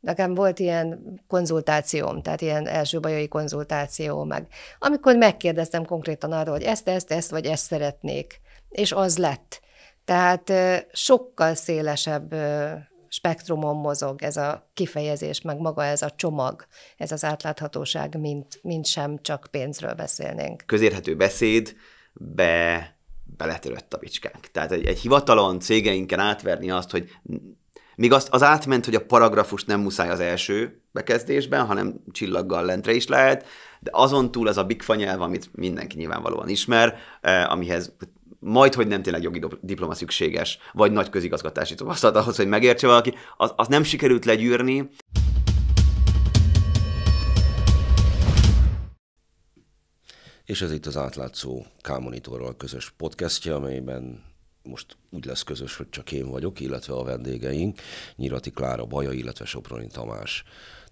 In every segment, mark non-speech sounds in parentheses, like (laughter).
Nekem volt ilyen konzultációm, tehát ilyen első bajai konzultáció meg. Amikor megkérdeztem konkrétan arról, hogy ezt, ezt, ezt, vagy ezt szeretnék, és az lett. Tehát sokkal szélesebb spektrumon mozog ez a kifejezés, meg maga ez a csomag, ez az átláthatóság, mint, mint sem csak pénzről beszélnénk. Közérhető beszéd be beletörött a bicskánk. Tehát egy, egy hivatalon, cégeinken átverni azt, hogy Míg azt, az átment, hogy a paragrafus nem muszáj az első bekezdésben, hanem csillaggal lentre is lehet, de azon túl ez az a bigfa nyelv, amit mindenki nyilvánvalóan ismer, eh, amihez majd, hogy nem tényleg jogi diploma szükséges, vagy nagy közigazgatási tapasztalat ahhoz, hogy megértse valaki, az, az nem sikerült legyűrni. És ez itt az átlátszó K-Monitorral közös podcastja, amelyben most úgy lesz közös, hogy csak én vagyok, illetve a vendégeink, Nyirati Klára Baja, illetve Soproni Tamás.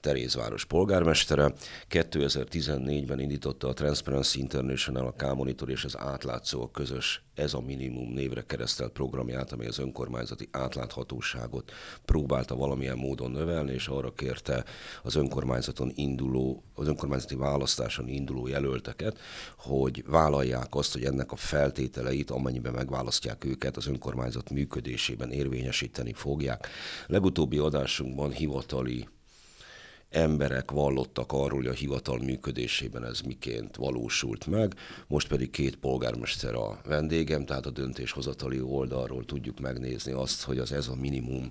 Terézváros polgármestere. 2014-ben indította a Transparency International, a K-Monitor és az Átlátszó a közös ez a minimum névre keresztelt programját, amely az önkormányzati átláthatóságot próbálta valamilyen módon növelni, és arra kérte az önkormányzaton induló, az önkormányzati választáson induló jelölteket, hogy vállalják azt, hogy ennek a feltételeit, amennyiben megválasztják őket, az önkormányzat működésében érvényesíteni fogják. Legutóbbi adásunkban hivatali emberek vallottak arról, hogy a hivatal működésében ez miként valósult meg. Most pedig két polgármester a vendégem, tehát a döntéshozatali oldalról tudjuk megnézni azt, hogy az ez a minimum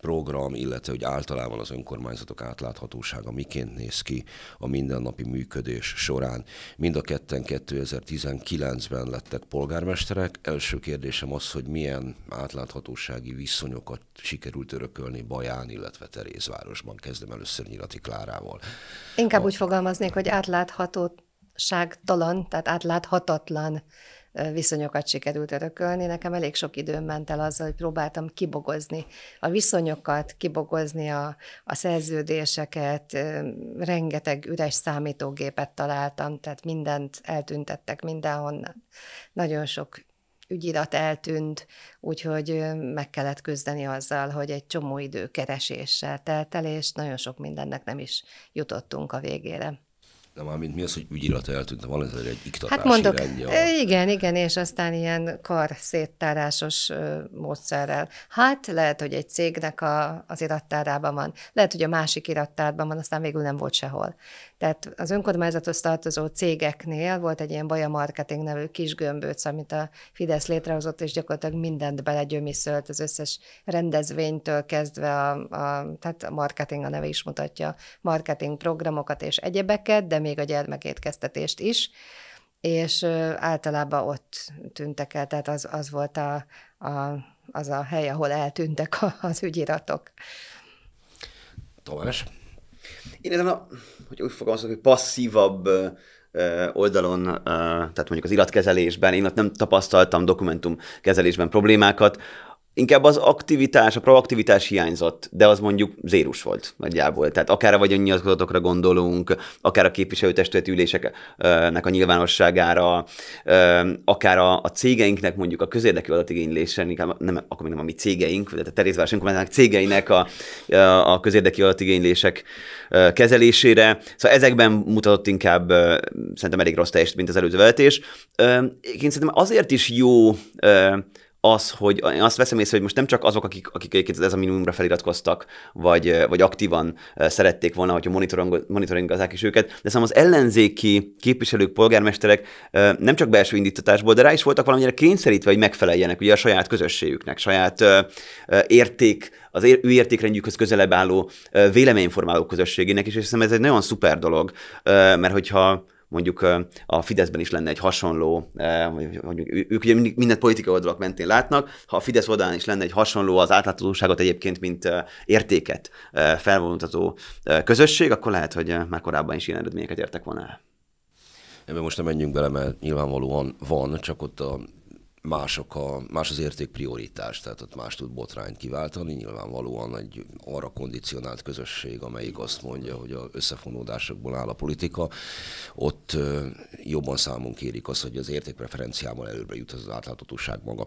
program, illetve hogy általában az önkormányzatok átláthatósága miként néz ki a mindennapi működés során. Mind a ketten 2019-ben lettek polgármesterek. Első kérdésem az, hogy milyen átláthatósági viszonyokat sikerült örökölni Baján, illetve Terézvárosban. Kezdem először Nyilati Klárával. Inkább a... úgy fogalmaznék, hogy átlátható ságtalan, tehát átláthatatlan viszonyokat sikerült örökölni. Nekem elég sok időm ment el azzal, hogy próbáltam kibogozni a viszonyokat, kibogozni a, a szerződéseket, rengeteg üres számítógépet találtam, tehát mindent eltüntettek mindenhonnan. Nagyon sok ügyirat eltűnt, úgyhogy meg kellett küzdeni azzal, hogy egy csomó idő kereséssel telt el, és nagyon sok mindennek nem is jutottunk a végére. De már mint mi az, hogy ügyirata eltűnt, van ez egy iktatási Hát mondok, irányja. E, igen, igen, és aztán ilyen kar széttárásos módszerrel. Hát lehet, hogy egy cégnek a, az irattárában van, lehet, hogy a másik irattárban van, aztán végül nem volt sehol. Tehát az önkormányzathoz tartozó cégeknél volt egy ilyen Baja Marketing nevű kis gömbőc, amit a Fidesz létrehozott, és gyakorlatilag mindent belegyömiszölt, az összes rendezvénytől kezdve, a, a, tehát a marketing a neve is mutatja, marketing programokat és egyebeket, de még a gyermekétkeztetést is és általában ott tűntek el, tehát az, az volt a, a, az a hely, ahol eltűntek az ügyiratok. Tomás? Én ezen a, hogy úgy fogalmazok, hogy passzívabb oldalon, tehát mondjuk az iratkezelésben, én ott nem tapasztaltam dokumentumkezelésben problémákat, inkább az aktivitás, a proaktivitás hiányzott, de az mondjuk zérus volt nagyjából. Tehát akár a vagyonnyilatkozatokra gondolunk, akár a képviselőtestületi üléseknek a nyilvánosságára, akár a, a cégeinknek mondjuk a közérdekű adatigénylésre, inkább nem, akkor még nem a mi cégeink, tehát a Terézváros önkormányzatának cégeinek a, a közérdekű adatigénylések kezelésére. Szóval ezekben mutatott inkább szerintem elég rossz teljesítményt az előző vezetés. Én szerintem azért is jó az, hogy azt veszem észre, hogy most nem csak azok, akik, akik egyébként ez a minimumra feliratkoztak, vagy, vagy aktívan szerették volna, hogyha monitoringozzák is őket, de szóval az ellenzéki képviselők, polgármesterek nem csak belső indítatásból, de rá is voltak valamilyen kényszerítve, hogy megfeleljenek ugye a saját közösségüknek, saját érték, az ő értékrendjükhöz közelebb álló véleményformáló közösségének is, és hiszem ez egy nagyon szuper dolog, mert hogyha mondjuk a Fideszben is lenne egy hasonló, vagy, ők ugye mindent politikai oldalak mentén látnak, ha a Fidesz oldalán is lenne egy hasonló az átláthatóságot egyébként, mint értéket felvonultató közösség, akkor lehet, hogy már korábban is ilyen eredményeket értek volna el. Ebben most nem menjünk bele, mert nyilvánvalóan van, csak ott a mások a, más az érték prioritás, tehát ott más tud botrányt kiváltani. Nyilvánvalóan egy arra kondicionált közösség, amelyik azt mondja, hogy a összefonódásokból áll a politika, ott jobban számon kérik azt, hogy az értékpreferenciával előbbre jut az átláthatóság maga.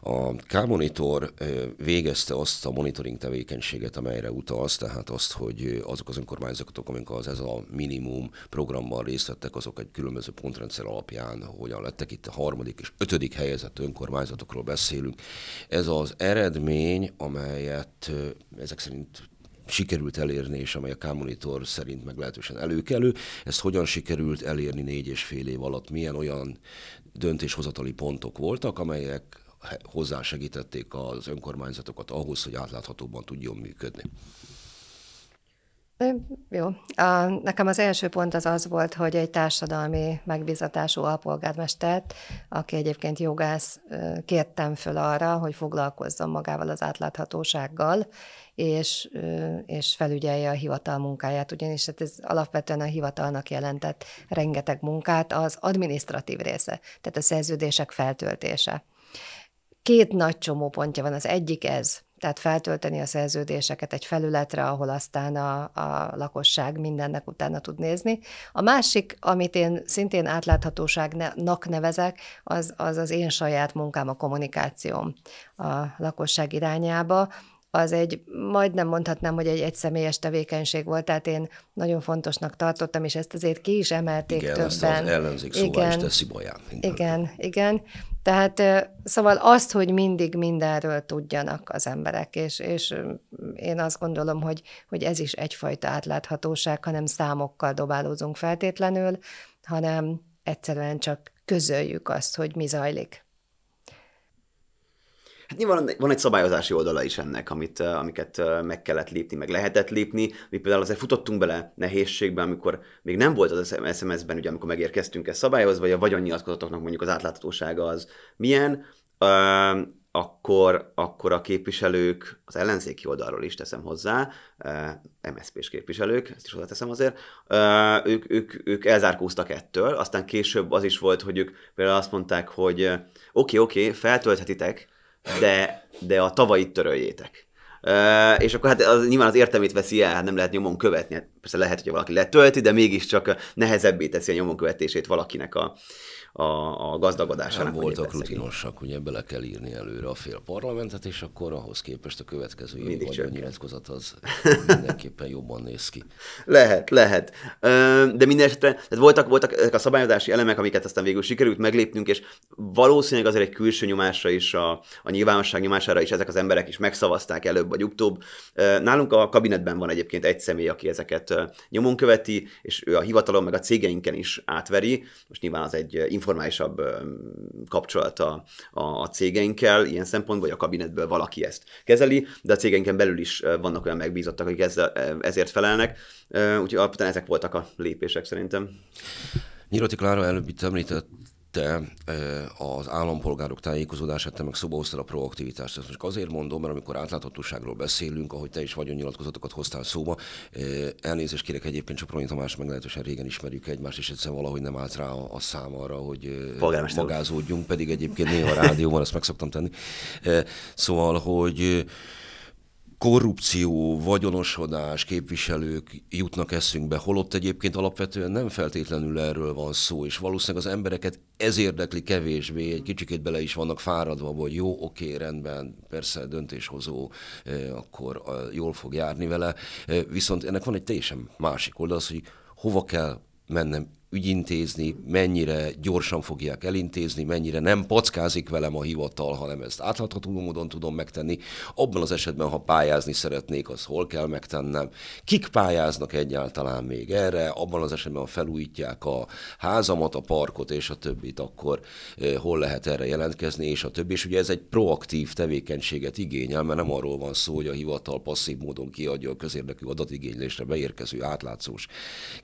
A K-monitor végezte azt a monitoring tevékenységet, amelyre utalsz, tehát azt, hogy azok az önkormányzatok, amik az ez a minimum programban részt vettek, azok egy különböző pontrendszer alapján hogyan lettek itt a harmadik és ötödik helyet, helyezett önkormányzatokról beszélünk. Ez az eredmény, amelyet ezek szerint sikerült elérni, és amely a K-monitor szerint meglehetősen előkelő. Ezt hogyan sikerült elérni négy és fél év alatt? Milyen olyan döntéshozatali pontok voltak, amelyek hozzásegítették az önkormányzatokat ahhoz, hogy átláthatóban tudjon működni. Jó. A, nekem az első pont az az volt, hogy egy társadalmi megbizatású alpolgármestert, aki egyébként jogász, kértem föl arra, hogy foglalkozzon magával az átláthatósággal, és, és felügyelje a hivatal munkáját, ugyanis hát ez alapvetően a hivatalnak jelentett rengeteg munkát az administratív része, tehát a szerződések feltöltése. Két nagy csomópontja van, az egyik ez, tehát feltölteni a szerződéseket egy felületre, ahol aztán a, a lakosság mindennek utána tud nézni. A másik, amit én szintén átláthatóságnak nevezek, az az, az én saját munkám, a kommunikációm a lakosság irányába, az egy, majdnem mondhatnám, hogy egy egyszemélyes tevékenység volt, tehát én nagyon fontosnak tartottam, és ezt azért ki is emelték igen, többen. Igen, az ellenzék szóval igen, is teszi Igen, igen. Tehát szóval azt, hogy mindig mindenről tudjanak az emberek, és, és én azt gondolom, hogy, hogy ez is egyfajta átláthatóság, hanem számokkal dobálózunk feltétlenül, hanem egyszerűen csak közöljük azt, hogy mi zajlik. Hát nyilván van egy szabályozási oldala is ennek, amit, amiket meg kellett lépni, meg lehetett lépni. Mi például azért futottunk bele nehézségbe, amikor még nem volt az SMS-ben, ugye amikor megérkeztünk ezt szabályozva, vagy a vagyonnyilatkozatoknak mondjuk az átláthatósága az milyen, akkor, akkor a képviselők, az ellenzéki oldalról is teszem hozzá, msp s képviselők, ezt is hozzáteszem azért, ők, ők, ők elzárkóztak ettől, aztán később az is volt, hogy ők például azt mondták, hogy oké, okay, oké, okay, feltölthetitek, de, de a tavait töröljétek. Uh, és akkor hát az, nyilván az értelmét veszi el, hát nem lehet nyomon követni. Hát persze lehet, hogy valaki letölti, de mégiscsak nehezebbé teszi a nyomon követését valakinek a, a, a gazdagadásának. Hát nem voltak rutinosak, ugye bele kell írni előre a fél parlamentet, és akkor ahhoz képest a következő évi nyilatkozat az (laughs) mindenképpen jobban néz ki. Lehet, lehet. De minden esetre tehát voltak, voltak ezek a szabályozási elemek, amiket aztán végül sikerült meglépnünk, és valószínűleg azért egy külső nyomásra is, a, a nyilvánosság nyomására is ezek az emberek is megszavazták előbb vagy utóbb. Nálunk a kabinetben van egyébként egy személy, aki ezeket nyomon követi, és ő a hivatalon meg a cégeinken is átveri. Most nyilván az egy informálisabb kapcsolat a, a, a cégeinkkel ilyen szempontból, vagy a kabinetből valaki ezt kezeli, de a cégeinken belül is vannak olyan megbízottak, akik ezzel, ezért felelnek, úgyhogy alapvetően ezek voltak a lépések szerintem. Nyíroti Klára előbb itt említett előtte az állampolgárok tájékozódását, te meg szóba hoztad a proaktivitást. Ezt most azért mondom, mert amikor átláthatóságról beszélünk, ahogy te is vagyonnyilatkozatokat hoztál szóba, elnézést kérek egyébként Csoproni Tamás, meglehetősen régen ismerjük egymást, és egyszerűen valahogy nem állt rá a szám arra, hogy magázódjunk, pedig egyébként néha a rádióban ezt meg szoktam tenni. Szóval, hogy korrupció, vagyonosodás, képviselők jutnak eszünkbe, holott egyébként alapvetően nem feltétlenül erről van szó, és valószínűleg az embereket ez érdekli kevésbé, egy kicsikét bele is vannak fáradva, hogy jó, oké, rendben, persze döntéshozó, akkor jól fog járni vele, viszont ennek van egy teljesen másik oldal, az, hogy hova kell mennem ügyintézni, mennyire gyorsan fogják elintézni, mennyire nem packázik velem a hivatal, hanem ezt átlátható módon tudom megtenni. Abban az esetben, ha pályázni szeretnék, az hol kell megtennem. Kik pályáznak egyáltalán még erre? Abban az esetben, ha felújítják a házamat, a parkot és a többit, akkor eh, hol lehet erre jelentkezni, és a többi. És ugye ez egy proaktív tevékenységet igényel, mert nem arról van szó, hogy a hivatal passzív módon kiadja a közérdekű adatigénylésre beérkező átlátszós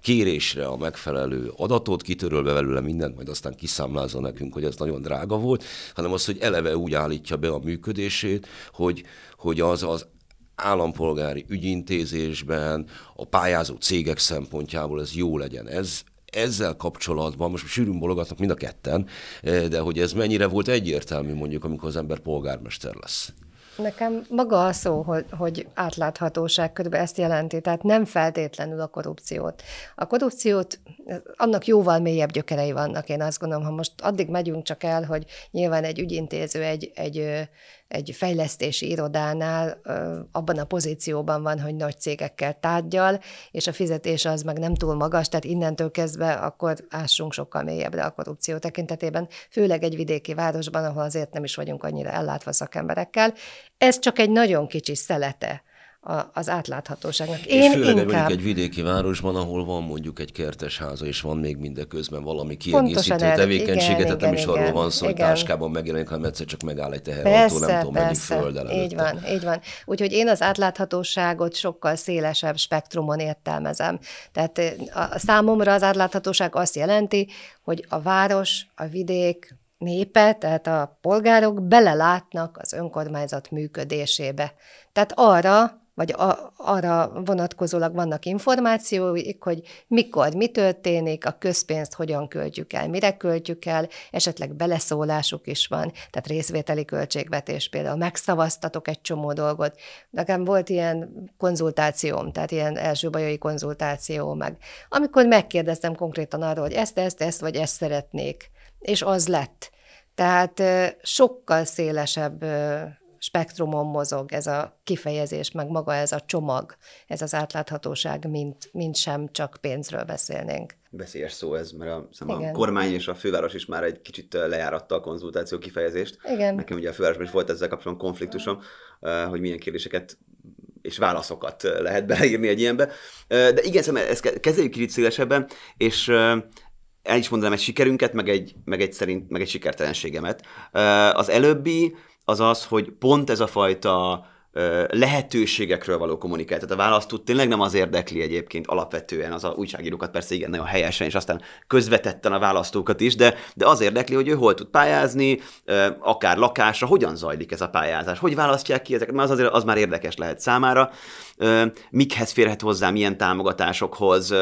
kérésre a megfelelő adatot, be belőle mindent, majd aztán kiszámlázza nekünk, hogy ez nagyon drága volt, hanem az, hogy eleve úgy állítja be a működését, hogy, hogy az az állampolgári ügyintézésben, a pályázó cégek szempontjából ez jó legyen. Ez, ezzel kapcsolatban, most sűrűn bologatnak mind a ketten, de hogy ez mennyire volt egyértelmű mondjuk, amikor az ember polgármester lesz? Nekem maga a szó, hogy, hogy átláthatóság körülbelül ezt jelenti, tehát nem feltétlenül a korrupciót. A korrupciót, annak jóval mélyebb gyökerei vannak, én azt gondolom, ha most addig megyünk csak el, hogy nyilván egy ügyintéző egy, egy, egy fejlesztési irodánál abban a pozícióban van, hogy nagy cégekkel tárgyal, és a fizetése az meg nem túl magas, tehát innentől kezdve akkor ássunk sokkal mélyebbre a korrupció tekintetében, főleg egy vidéki városban, ahol azért nem is vagyunk annyira ellátva szakemberekkel, ez csak egy nagyon kicsi szelete a, az átláthatóságnak. Én és főleg inkább... mondjuk egy vidéki városban, ahol van mondjuk egy kertes háza, és van még mindeközben valami kiegészítő tevékenységet, tehát nem is igen, arról van szó, hogy táskában megjelenik, hanem egyszer csak megáll egy teherautó, nem tudom mennyi föld előtte. Így van, így van. Úgyhogy én az átláthatóságot sokkal szélesebb spektrumon értelmezem. Tehát a, a számomra az átláthatóság azt jelenti, hogy a város, a vidék, népe, tehát a polgárok belelátnak az önkormányzat működésébe. Tehát arra, vagy a, arra vonatkozólag vannak információik, hogy mikor mi történik, a közpénzt hogyan költjük el, mire költjük el, esetleg beleszólásuk is van, tehát részvételi költségvetés például, megszavaztatok egy csomó dolgot. Nekem volt ilyen konzultációm, tehát ilyen első bajai konzultáció meg, amikor megkérdeztem konkrétan arról, hogy ezt, ezt, ezt, vagy ezt szeretnék és az lett. Tehát sokkal szélesebb spektrumon mozog ez a kifejezés, meg maga ez a csomag, ez az átláthatóság, mint, mint sem csak pénzről beszélnénk. Veszélyes szó ez, mert a, a kormány és a főváros is már egy kicsit lejáratta a konzultáció kifejezést. Igen. Nekem ugye a fővárosban is volt ezzel kapcsolatban konfliktusom, hogy milyen kérdéseket és válaszokat lehet beleírni egy ilyenbe. De igen, szóval ezt kezeljük kicsit szélesebben, és el is mondanám egy sikerünket, meg egy, meg egy, szerint, meg egy sikertelenségemet. Az előbbi az az, hogy pont ez a fajta lehetőségekről való kommunikált. Tehát a választó tényleg nem az érdekli egyébként alapvetően, az a újságírókat persze igen, nagyon helyesen, és aztán közvetetten a választókat is, de, de az érdekli, hogy ő hol tud pályázni, akár lakásra, hogyan zajlik ez a pályázás, hogy választják ki ezeket, mert az, azért, az már érdekes lehet számára, mikhez férhet hozzá, milyen támogatásokhoz,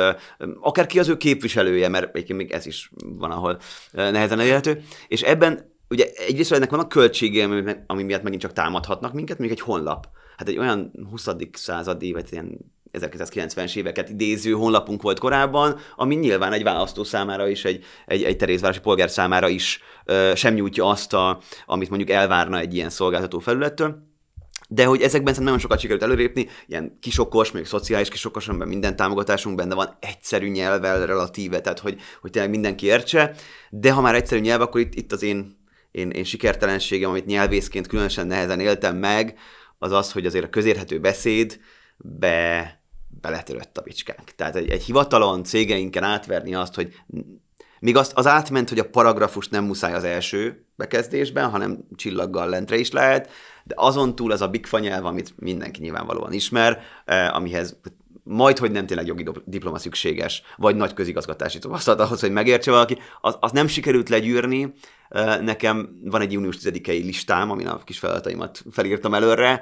akár ki az ő képviselője, mert még ez is van, ahol nehezen elérhető, és ebben ugye egyrészt ennek a költsége, ami, ami miatt megint csak támadhatnak minket, mondjuk egy honlap. Hát egy olyan 20. századi, vagy ilyen 1990-es éveket idéző honlapunk volt korábban, ami nyilván egy választó számára is, egy, egy, egy terézvárosi polgár számára is ö, sem nyújtja azt, a, amit mondjuk elvárna egy ilyen szolgáltató felülettől. De hogy ezekben szerintem nagyon sokat sikerült előrépni, ilyen kisokos, még szociális kisokos, amiben minden támogatásunk benne van egyszerű nyelvvel relatíve, tehát hogy, hogy tényleg mindenki értse, de ha már egyszerű nyelv, akkor itt, itt az én én, én sikertelenségem, amit nyelvészként különösen nehezen éltem meg, az az, hogy azért a közérhető beszéd be, beletörött a bicskánk. Tehát egy, egy hivatalon cégeinken átverni azt, hogy még az, az átment, hogy a paragrafus nem muszáj az első bekezdésben, hanem csillaggal lentre is lehet, de azon túl ez a bigfa amit mindenki nyilvánvalóan ismer, eh, amihez majd, hogy nem tényleg jogi diploma szükséges, vagy nagy közigazgatási tapasztalat ahhoz, hogy megértse valaki, az, az nem sikerült legyűrni. Nekem van egy június 10-i listám, amin a kis feladataimat felírtam előre,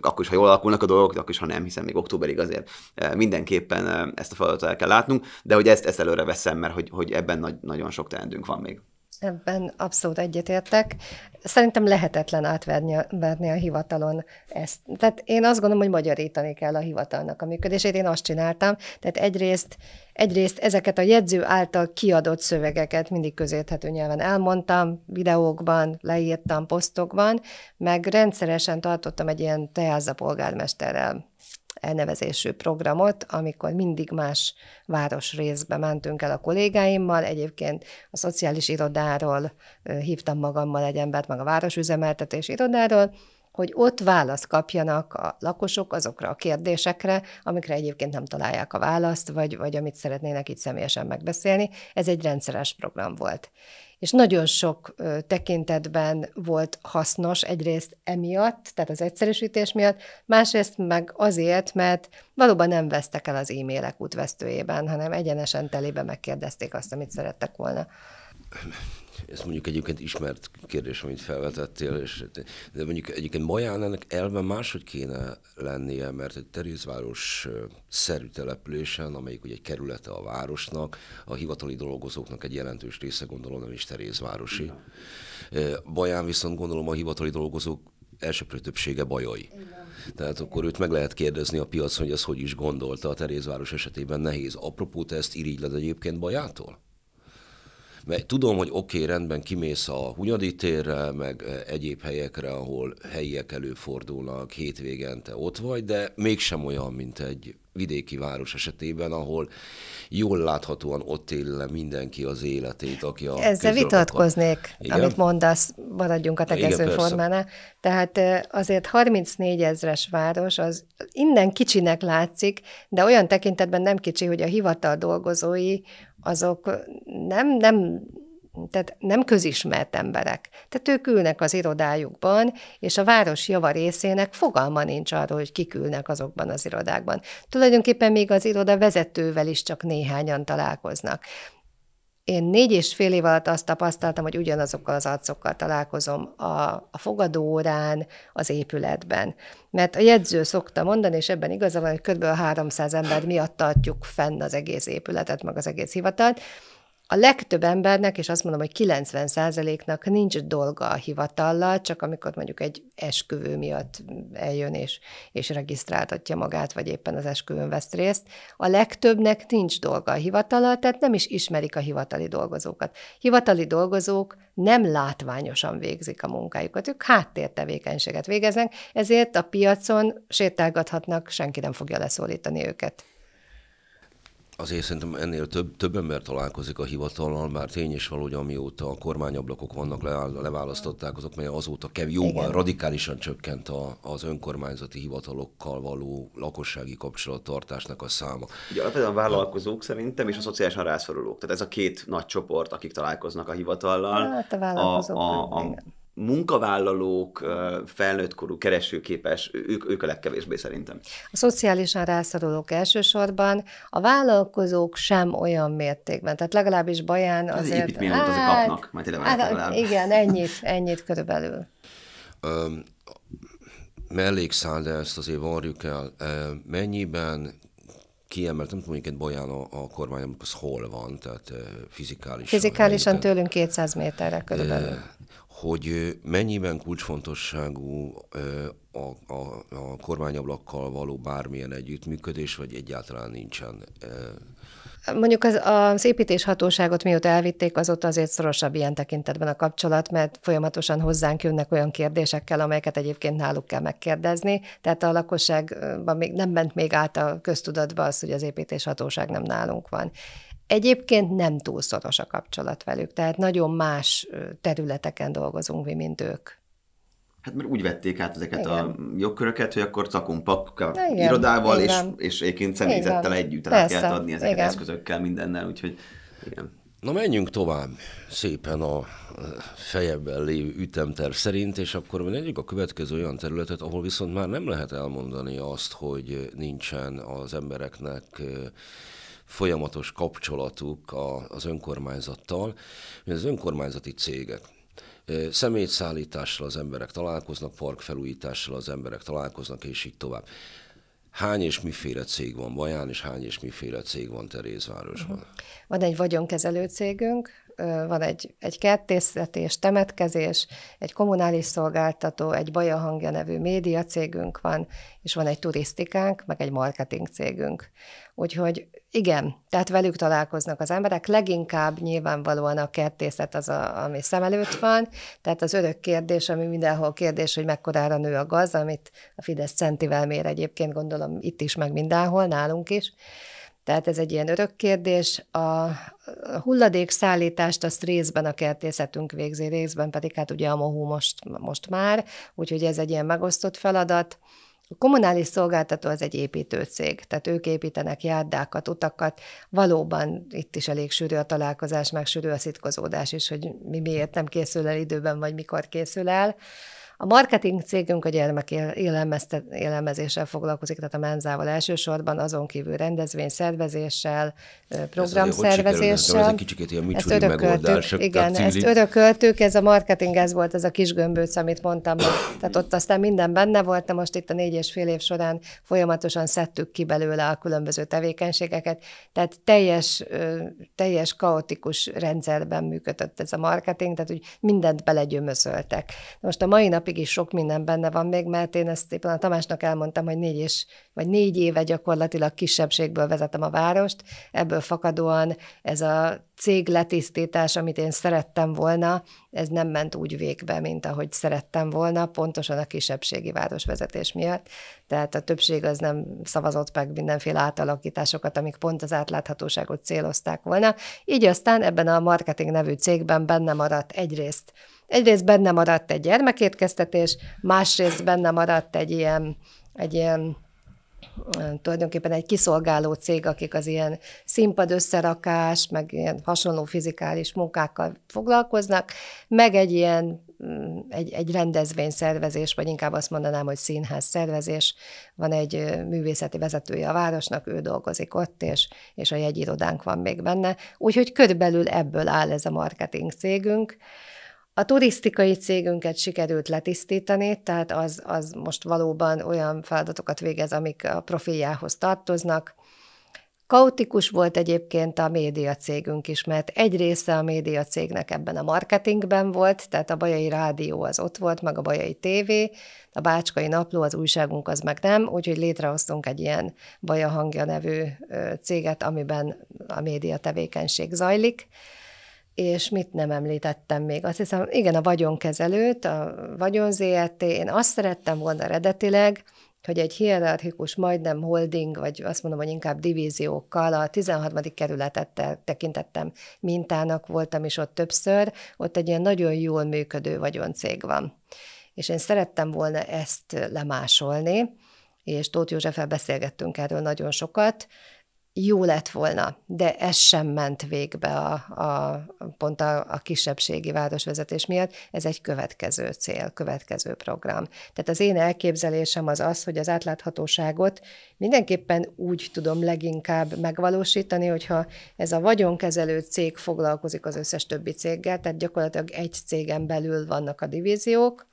akkor is, ha jól alakulnak a dolgok, de akkor is, ha nem, hiszen még októberig azért mindenképpen ezt a feladatot el kell látnunk, de hogy ezt, ezt előre veszem, mert hogy, hogy ebben nagy, nagyon sok teendünk van még. Ebben abszolút egyetértek. Szerintem lehetetlen átverni a hivatalon ezt. Tehát én azt gondolom, hogy magyarítani kell a hivatalnak a működését. Én azt csináltam. Tehát egyrészt, egyrészt ezeket a jegyző által kiadott szövegeket mindig közérthető nyelven elmondtam, videókban, leírtam, posztokban, meg rendszeresen tartottam egy ilyen teázza polgármesterrel elnevezésű programot, amikor mindig más városrészbe mentünk el a kollégáimmal. Egyébként a szociális irodáról hívtam magammal egy embert, meg a városüzemeltetés irodáról, hogy ott választ kapjanak a lakosok azokra a kérdésekre, amikre egyébként nem találják a választ, vagy, vagy amit szeretnének itt személyesen megbeszélni. Ez egy rendszeres program volt. És nagyon sok tekintetben volt hasznos, egyrészt emiatt, tehát az egyszerűsítés miatt, másrészt meg azért, mert valóban nem vesztek el az e-mailek útvesztőjében, hanem egyenesen telébe megkérdezték azt, amit szerettek volna ez mondjuk egyébként ismert kérdés, amit felvetettél, és, de mondjuk egyébként Maján ennek elve máshogy kéne lennie, mert egy Terézváros szerű településen, amelyik ugye egy kerülete a városnak, a hivatali dolgozóknak egy jelentős része gondolom nem is Terézvárosi. Baján viszont gondolom a hivatali dolgozók elsőprő többsége bajai. Tehát akkor őt meg lehet kérdezni a piacon, hogy ez hogy is gondolta. A Terézváros esetében nehéz. Apropó, te ezt irigyled egyébként bajától? mert tudom, hogy oké, okay, rendben kimész a Hunyadi térre, meg e, egyéb helyekre, ahol helyiek előfordulnak, hétvégente ott vagy, de mégsem olyan, mint egy vidéki város esetében, ahol jól láthatóan ott él le mindenki az életét, aki a Ezzel vitatkoznék, Igen? amit mondasz, maradjunk a tegező Igen, formánál. Tehát e, azért 34 ezres város, az innen kicsinek látszik, de olyan tekintetben nem kicsi, hogy a hivatal dolgozói azok nem, nem tehát nem közismert emberek. Tehát ők ülnek az irodájukban, és a város java részének fogalma nincs arról, hogy kik ülnek azokban az irodákban. Tulajdonképpen még az iroda vezetővel is csak néhányan találkoznak. Én négy és fél év alatt azt tapasztaltam, hogy ugyanazokkal az arcokkal találkozom a, a fogadóórán, az épületben. Mert a jegyző szokta mondani, és ebben igaza van, hogy kb. 300 ember miatt tartjuk fenn az egész épületet, meg az egész hivatalt, a legtöbb embernek, és azt mondom, hogy 90%-nak nincs dolga a hivatallal, csak amikor mondjuk egy esküvő miatt eljön és, és regisztráltatja magát, vagy éppen az esküvőn vesz részt. A legtöbbnek nincs dolga a hivatallal, tehát nem is ismerik a hivatali dolgozókat. Hivatali dolgozók nem látványosan végzik a munkájukat, ők háttértevékenységet végeznek, ezért a piacon sétálgathatnak, senki nem fogja leszólítani őket azért szerintem ennél több, több ember találkozik a hivatallal, már tény is való, hogy amióta a kormányablakok vannak, le, leválasztották, azok mely azóta kev, jóval Igen. radikálisan csökkent a, az önkormányzati hivatalokkal való lakossági kapcsolattartásnak a száma. Ugye alapvetően a vállalkozók szerintem és a szociálisan rászorulók. Tehát ez a két nagy csoport, akik találkoznak a hivatallal. Hát a vállalkozók. A, a, a, a munkavállalók, felnőttkorú, keresőképes, ők, ők a legkevésbé szerintem. A szociálisan rászorulók elsősorban, a vállalkozók sem olyan mértékben, tehát legalábbis Baján az azért... Az építményt hát, azért hát, kapnak, majd ide hát, Igen, ennyit, ennyit körülbelül. Um, mellékszál, de ezt azért várjuk el, mennyiben kiemelt, nem tudom, hogy Baján a, a kormány, az hol van, tehát fizikálisan. Fizikálisan tőlünk 200 méterre körülbelül. E, hogy mennyiben kulcsfontosságú a, a, a kormányablakkal való bármilyen együttműködés, vagy egyáltalán nincsen? Mondjuk az, az építéshatóságot mióta elvitték, azóta azért szorosabb ilyen tekintetben a kapcsolat, mert folyamatosan hozzánk jönnek olyan kérdésekkel, amelyeket egyébként náluk kell megkérdezni. Tehát a lakosságban még nem ment még át a köztudatba az, hogy az építéshatóság nem nálunk van. Egyébként nem túl szoros a kapcsolat velük, tehát nagyon más területeken dolgozunk mi, mint ők. Hát mert úgy vették át ezeket Igen. a jogköröket, hogy akkor cakumpakka irodával Igen. és, és egyébként személyzettel Igen. együtt át kell adni ezeket Igen. eszközökkel, mindennel, úgyhogy igen. Na menjünk tovább szépen a fejebben lévő ütemterv szerint, és akkor menjünk a következő olyan területet, ahol viszont már nem lehet elmondani azt, hogy nincsen az embereknek folyamatos kapcsolatuk a, az önkormányzattal, hogy az önkormányzati cégek, személyszállítással az emberek találkoznak, parkfelújítással az emberek találkoznak, és így tovább. Hány és miféle cég van Baján, és hány és miféle cég van Terézvárosban? Van egy vagyonkezelő cégünk, van egy, egy kertészetés, temetkezés, egy kommunális szolgáltató, egy Baja Hangja nevű cégünk van, és van egy turisztikánk, meg egy marketing cégünk. Úgyhogy igen, tehát velük találkoznak az emberek, leginkább nyilvánvalóan a kertészet az, a, ami szem előtt van, tehát az örök kérdés, ami mindenhol kérdés, hogy mekkorára nő a gaz, amit a Fidesz centivel mér egyébként, gondolom itt is, meg mindenhol, nálunk is. Tehát ez egy ilyen örök kérdés. A hulladékszállítást azt részben a kertészetünk végzi, részben pedig hát ugye a Mohú most, most már, úgyhogy ez egy ilyen megosztott feladat. A kommunális szolgáltató az egy építőcég, tehát ők építenek járdákat, utakat. Valóban itt is elég sűrű a találkozás, meg sűrű a szitkozódás is, hogy mi miért nem készül el időben, vagy mikor készül el. A marketing cégünk a gyermek élelmezéssel foglalkozik, tehát a menzával elsősorban, azon kívül rendezvény szervezéssel, programszervezéssel. Ez, egy ilyen ezt örököltük, igen, ezt örököltük, ez a marketing, ez volt ez a kis gömbőc, amit mondtam. Tehát ott aztán minden benne volt, de most itt a négy és fél év során folyamatosan szedtük ki belőle a különböző tevékenységeket, tehát teljes, teljes kaotikus rendszerben működött ez a marketing, tehát úgy mindent belegyömöszöltek. Most a mai napig napig is sok minden benne van még, mert én ezt éppen a Tamásnak elmondtam, hogy négy és, vagy négy éve gyakorlatilag kisebbségből vezetem a várost, ebből fakadóan ez a cég letisztítás, amit én szerettem volna, ez nem ment úgy végbe, mint ahogy szerettem volna, pontosan a kisebbségi városvezetés miatt. Tehát a többség az nem szavazott meg mindenféle átalakításokat, amik pont az átláthatóságot célozták volna. Így aztán ebben a marketing nevű cégben benne maradt egyrészt egyrészt benne maradt egy gyermekétkeztetés, másrészt benne maradt egy ilyen, egy ilyen tulajdonképpen egy kiszolgáló cég, akik az ilyen színpad összerakás, meg ilyen hasonló fizikális munkákkal foglalkoznak, meg egy ilyen mm, egy, egy rendezvényszervezés, vagy inkább azt mondanám, hogy színház szervezés. Van egy művészeti vezetője a városnak, ő dolgozik ott, és, és a jegyirodánk van még benne. Úgyhogy körülbelül ebből áll ez a marketing cégünk. A turisztikai cégünket sikerült letisztítani, tehát az, az most valóban olyan feladatokat végez, amik a profiljához tartoznak. Kaotikus volt egyébként a média cégünk is, mert egy része a média cégnek ebben a marketingben volt, tehát a Bajai Rádió az ott volt, meg a Bajai TV, a Bácskai Napló, az újságunk az meg nem, úgyhogy létrehoztunk egy ilyen Baja Hangja nevű céget, amiben a média tevékenység zajlik és mit nem említettem még. Azt hiszem, igen, a vagyonkezelőt, a vagyon ZRT, én azt szerettem volna eredetileg, hogy egy hierarchikus, majdnem holding, vagy azt mondom, hogy inkább divíziókkal a 16. kerületet tekintettem mintának, voltam is ott többször, ott egy ilyen nagyon jól működő vagyoncég van. És én szerettem volna ezt lemásolni, és Tóth Józseffel beszélgettünk erről nagyon sokat, jó lett volna, de ez sem ment végbe a, a pont a, a kisebbségi városvezetés miatt, ez egy következő cél, következő program. Tehát az én elképzelésem az az, hogy az átláthatóságot mindenképpen úgy tudom leginkább megvalósítani, hogyha ez a vagyonkezelő cég foglalkozik az összes többi céggel, tehát gyakorlatilag egy cégen belül vannak a divíziók,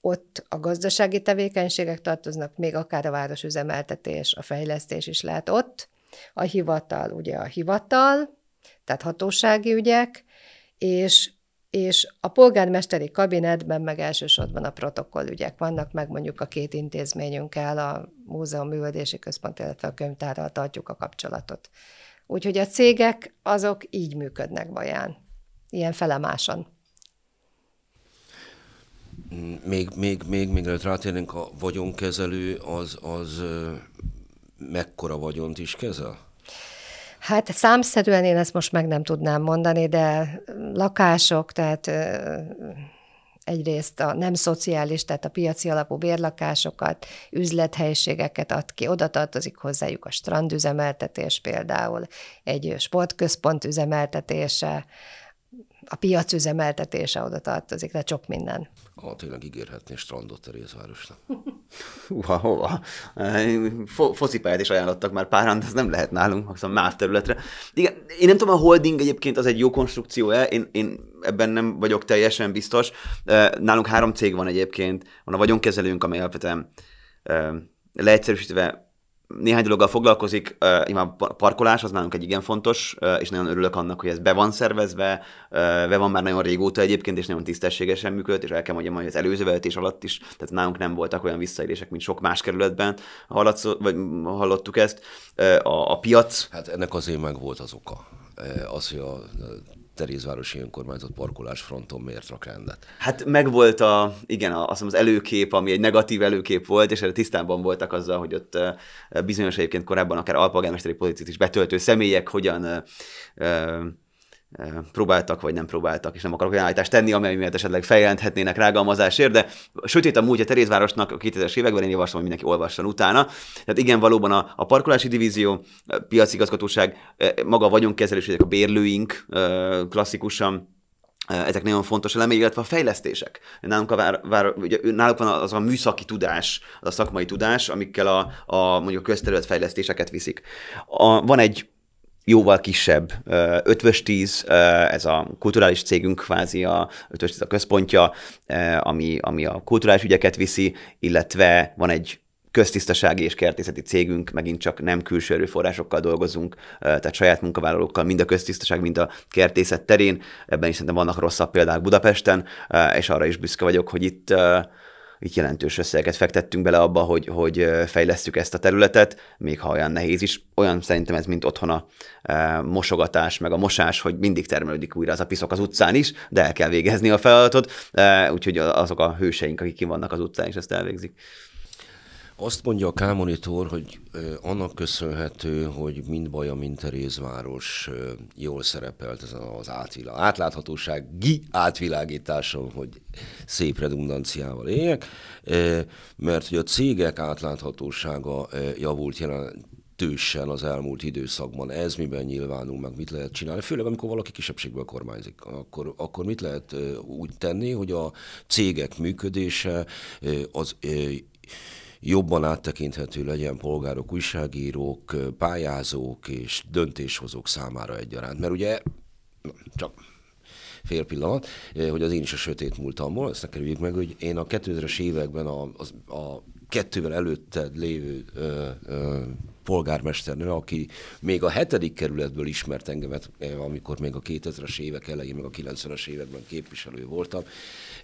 ott a gazdasági tevékenységek tartoznak, még akár a városüzemeltetés, a fejlesztés is lehet ott, a hivatal, ugye a hivatal, tehát hatósági ügyek, és és a polgármesteri kabinetben meg elsősorban a protokoll ügyek vannak, meg mondjuk a két intézményünkkel, a Múzeum Művöldési Központ, illetve a könyvtárral tartjuk a kapcsolatot. Úgyhogy a cégek azok így működnek vaján, ilyen felemáson. Még, még, még mielőtt rátérünk, a vagyonkezelő az, az mekkora vagyont is kezel? Hát számszerűen én ezt most meg nem tudnám mondani, de lakások, tehát egyrészt a nem szociális, tehát a piaci alapú bérlakásokat, üzlethelyiségeket ad ki, oda tartozik hozzájuk a strandüzemeltetés például, egy sportközpont üzemeltetése, a piac üzemeltetése oda tartozik, de sok minden. Ah, tényleg ígérhetné strandot Terézvárosnak. Húha, hova? Fo focipályát is ajánlottak már páran, de ez nem lehet nálunk, maximum más területre. Igen, én nem tudom, a holding egyébként az egy jó konstrukció-e, én, én ebben nem vagyok teljesen biztos. Nálunk három cég van egyébként, van a vagyonkezelőnk, amely alapvetően leegyszerűsítve néhány dologgal foglalkozik, a parkolás az nálunk egy igen fontos, és nagyon örülök annak, hogy ez be van szervezve, be van már nagyon régóta egyébként, és nagyon tisztességesen működött, és el kell mondjam, hogy az előző vezetés alatt is, tehát nálunk nem voltak olyan visszaélések, mint sok más kerületben hallatsz, vagy hallottuk ezt. A, a piac... Hát ennek azért meg volt az oka. Az, hogy a Terézvárosi önkormányzat parkolás fronton miért rak rendet? Hát megvolt a, igen, a, azt hiszem az előkép, ami egy negatív előkép volt, és erre tisztában voltak azzal, hogy ott bizonyos egyébként korábban akár alpolgármesteri pozíciót is betöltő személyek hogyan ö, próbáltak, vagy nem próbáltak, és nem akarok olyan állítást tenni, amely miatt esetleg feljelenthetnének rágalmazásért, de sötét a múltja Terézvárosnak a 2000-es években én javaslom, hogy mindenki olvasson utána. Tehát igen, valóban a, a parkolási divízió, a piacigazgatóság, e, maga a vagyonkezelés, ezek a bérlőink e, klasszikusan, e, ezek nagyon fontos elemei, illetve a fejlesztések. Nálunk, a vár, vár, ugye, náluk van az a műszaki tudás, az a szakmai tudás, amikkel a, a mondjuk közterület fejlesztéseket viszik. A, van egy jóval kisebb, ötvös tíz, ez a kulturális cégünk kvázi a ötvös tíz a központja, ami, ami a kulturális ügyeket viszi, illetve van egy köztisztasági és kertészeti cégünk, megint csak nem külső erőforrásokkal dolgozunk, tehát saját munkavállalókkal, mind a köztisztaság, mind a kertészet terén. Ebben is szerintem vannak rosszabb példák Budapesten, és arra is büszke vagyok, hogy itt így jelentős összegeket fektettünk bele abba, hogy, hogy fejlesztjük ezt a területet, még ha olyan nehéz is. Olyan szerintem ez, mint otthon a mosogatás, meg a mosás, hogy mindig termelődik újra az a piszok az utcán is, de el kell végezni a feladatot, úgyhogy azok a hőseink, akik ki vannak az utcán, is ezt elvégzik. Azt mondja a K-monitor, hogy annak köszönhető, hogy mind Baja, mind Terézváros jól szerepelt ez az átvilá... átláthatósági átvilágításon, hogy szép redundanciával éljek, mert hogy a cégek átláthatósága javult jelen tősen az elmúlt időszakban ez, miben nyilvánul, meg mit lehet csinálni, főleg amikor valaki kisebbségből kormányzik, akkor, akkor mit lehet úgy tenni, hogy a cégek működése az jobban áttekinthető legyen polgárok, újságírók, pályázók és döntéshozók számára egyaránt. Mert ugye csak fél pillanat, hogy az én is a sötét múltamból, ezt ne kerüljük meg, hogy én a 2000-es években a, a, a kettővel előtted lévő ö, ö, polgármesternő, aki még a hetedik kerületből ismert engemet, eh, amikor még a 2000-es évek elején, meg a 90-es években képviselő voltam,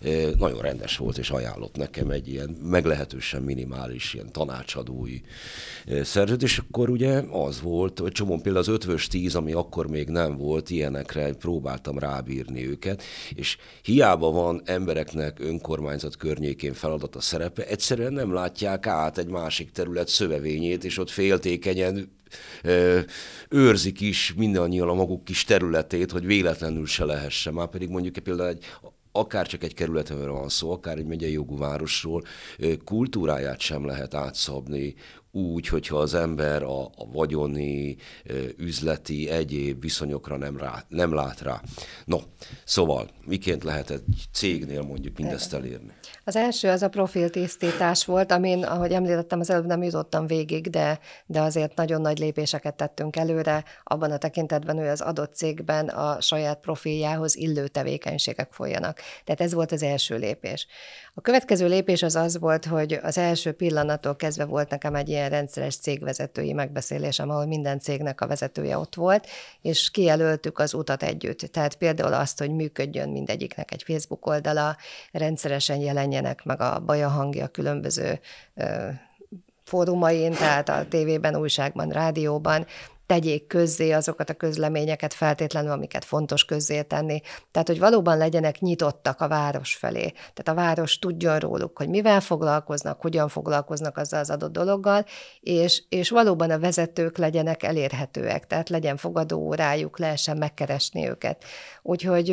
eh, nagyon rendes volt, és ajánlott nekem egy ilyen meglehetősen minimális ilyen tanácsadói eh, szerződés. és akkor ugye az volt, hogy csomó például az ötvös tíz, ami akkor még nem volt, ilyenekre próbáltam rábírni őket, és hiába van embereknek önkormányzat környékén feladata szerepe, egyszerűen nem látják át egy másik terület szövevényét, és ott félték féltékenyen őrzik is mindannyian a maguk kis területét, hogy véletlenül se lehessen. Már pedig mondjuk például egy akár csak egy kerületemről van szó, akár egy megyei jogú városról, kultúráját sem lehet átszabni úgy, hogyha az ember a, a vagyoni, üzleti, egyéb viszonyokra nem, rá, nem lát rá. No, szóval, miként lehet egy cégnél mondjuk mindezt elérni? Az első az a profiltisztítás volt, amin, ahogy említettem, az előbb nem jutottam végig, de, de azért nagyon nagy lépéseket tettünk előre, abban a tekintetben, hogy az adott cégben a saját profiljához illő tevékenységek folyjanak. Tehát ez volt az első lépés. A következő lépés az az volt, hogy az első pillanattól kezdve volt nekem egy ilyen rendszeres cégvezetői megbeszélésem, ahol minden cégnek a vezetője ott volt, és kijelöltük az utat együtt. Tehát például azt, hogy működjön mindegyiknek egy Facebook oldala, rendszeresen jelenjen jelenjenek meg a baja hangja különböző fórumain, tehát a tévében, újságban, rádióban, tegyék közzé azokat a közleményeket feltétlenül, amiket fontos közzé tenni. Tehát, hogy valóban legyenek nyitottak a város felé. Tehát a város tudjon róluk, hogy mivel foglalkoznak, hogyan foglalkoznak azzal az adott dologgal, és, és valóban a vezetők legyenek elérhetőek, tehát legyen fogadó órájuk, lehessen megkeresni őket. Úgyhogy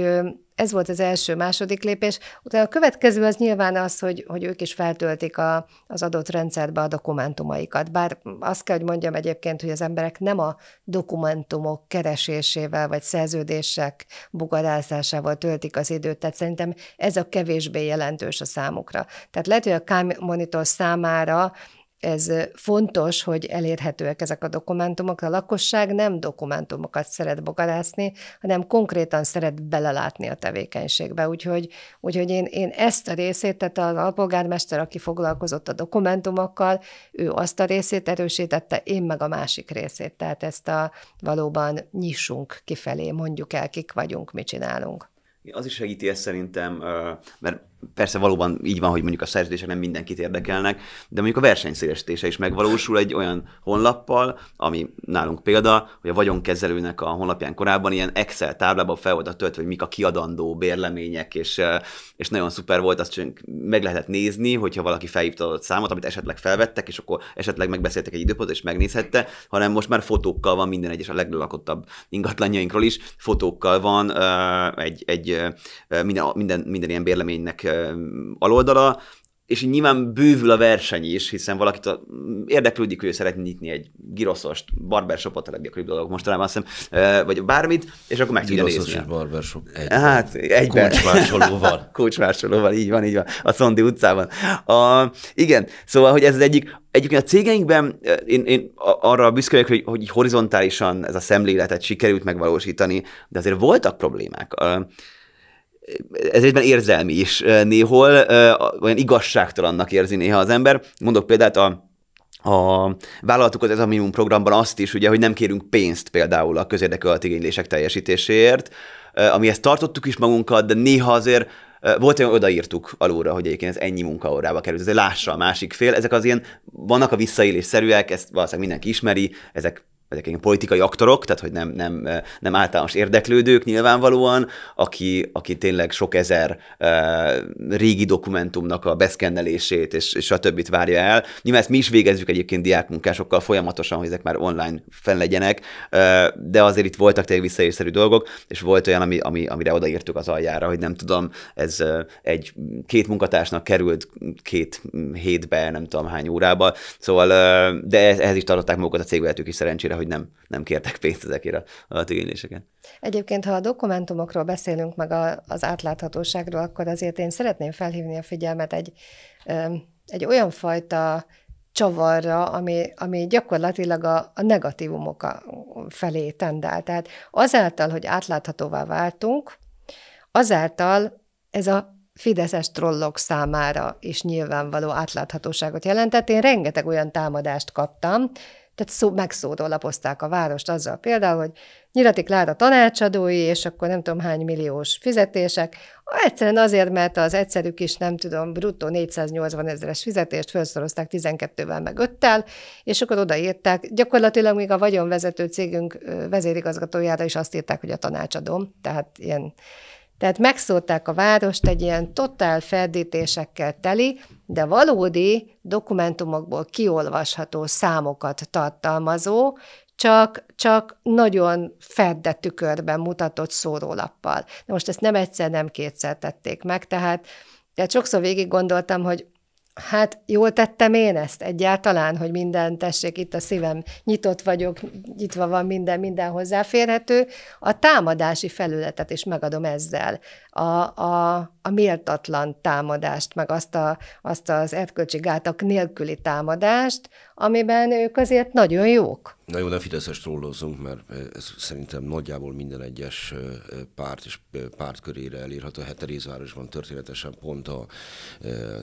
ez volt az első, második lépés. Utána a következő az nyilván az, hogy, hogy ők is feltöltik a, az adott rendszerbe a dokumentumaikat. Bár azt kell, hogy mondjam egyébként, hogy az emberek nem a dokumentumok keresésével vagy szerződések bugadászásával töltik az időt, tehát szerintem ez a kevésbé jelentős a számukra. Tehát lehet, hogy a K-monitor számára ez fontos, hogy elérhetőek ezek a dokumentumok. A lakosság nem dokumentumokat szeret bogarászni, hanem konkrétan szeret belelátni a tevékenységbe. Úgyhogy, úgyhogy én, én ezt a részét, tehát az alpolgármester, aki foglalkozott a dokumentumokkal, ő azt a részét erősítette, én meg a másik részét. Tehát ezt a valóban nyissunk kifelé, mondjuk el, kik vagyunk, mit csinálunk. Az is segíti ezt szerintem, mert persze valóban így van, hogy mondjuk a szerződések nem mindenkit érdekelnek, de mondjuk a versenyszélesítése is megvalósul egy olyan honlappal, ami nálunk példa, hogy a vagyonkezelőnek a honlapján korábban ilyen Excel táblában fel volt töltve, hogy mik a kiadandó bérlemények, és, és nagyon szuper volt, azt csak meg lehetett nézni, hogyha valaki felhívta adott számot, amit esetleg felvettek, és akkor esetleg megbeszéltek egy időpontot, és megnézhette, hanem most már fotókkal van minden egyes a leglakottabb ingatlanjainkról is, fotókkal van egy, egy minden, minden, minden ilyen bérleménynek aloldala, és így nyilván bővül a verseny is, hiszen valakit a, érdeklődik, hogy ő szeretne nyitni egy giroszost, barbershopot, a legjobb dolog mostanában azt hiszem, vagy bármit, és akkor meg tudja nézni. Giroszos és barbershop egy. Hát, egyben. Kulcsvásárlóval. (laughs) Kulcsvásárlóval, így van, így van, a Szondi utcában. A, igen, szóval, hogy ez az egyik, Egyébként a cégeinkben én, én arra büszke vagyok, hogy, hogy horizontálisan ez a szemléletet sikerült megvalósítani, de azért voltak problémák ez egyben érzelmi is néhol, olyan igazságtalannak érzi néha az ember. Mondok példát a a vállalatokat ez a minimum programban azt is, ugye, hogy nem kérünk pénzt például a közérdekű igénylések teljesítéséért, amihez tartottuk is magunkat, de néha azért volt olyan, odaírtuk alulra, hogy egyébként ez ennyi munkaórába került, ez lássa a másik fél. Ezek az ilyen, vannak a visszaélésszerűek, ezt valószínűleg mindenki ismeri, ezek ezek politikai aktorok, tehát hogy nem, nem, eh, nem általános érdeklődők nyilvánvalóan, aki, aki tényleg sok ezer uh, régi dokumentumnak a beszkennelését és, és a többit várja el. Nyilván ezt mi is végezzük egyébként diákmunkásokkal folyamatosan, hogy ezek már online fenn legyenek, uh, de azért itt voltak tényleg visszaérszerű dolgok, és volt olyan, ami, ami, amire odaírtuk az aljára, hogy nem tudom, ez egy két munkatársnak került két hétbe, nem tudom hány órába, szóval, uh, de ehhez is tartották magukat a cégvezetők is szerencsére, hogy nem, nem kértek pénzt ezekre a alatigényléseket. Egyébként, ha a dokumentumokról beszélünk, meg a, az átláthatóságról, akkor azért én szeretném felhívni a figyelmet egy, egy olyan fajta csavarra, ami, ami gyakorlatilag a, a negatívumok felé tendál. Tehát azáltal, hogy átláthatóvá váltunk, azáltal ez a fideszes trollok számára is nyilvánvaló átláthatóságot jelentett. Én rengeteg olyan támadást kaptam, tehát szó, megszódó lapozták a várost azzal például, hogy Nyirati Klára tanácsadói, és akkor nem tudom hány milliós fizetések. Egyszerűen azért, mert az egyszerű kis, nem tudom, bruttó 480 ezeres fizetést felszorozták 12-vel meg 5 és akkor odaírták. Gyakorlatilag még a vagyonvezető cégünk vezérigazgatójára is azt írták, hogy a tanácsadom. tehát ilyen tehát megszólták a várost egy ilyen totál ferdítésekkel teli, de valódi dokumentumokból kiolvasható számokat tartalmazó, csak, csak nagyon fedde tükörben mutatott szórólappal. De most ezt nem egyszer, nem kétszer tették meg, tehát, de sokszor végig gondoltam, hogy Hát jól tettem én ezt egyáltalán, hogy minden, tessék, itt a szívem, nyitott vagyok, nyitva van minden, minden hozzáférhető. A támadási felületet is megadom ezzel a, a, a méltatlan támadást, meg azt, a, azt az erkölcsi gátak nélküli támadást, amiben ők azért nagyon jók. Na jó, ne Fideszes trollozzunk, mert eh, ez szerintem nagyjából minden egyes eh, párt és eh, párt körére elérhető. Hát Terézvárosban történetesen pont a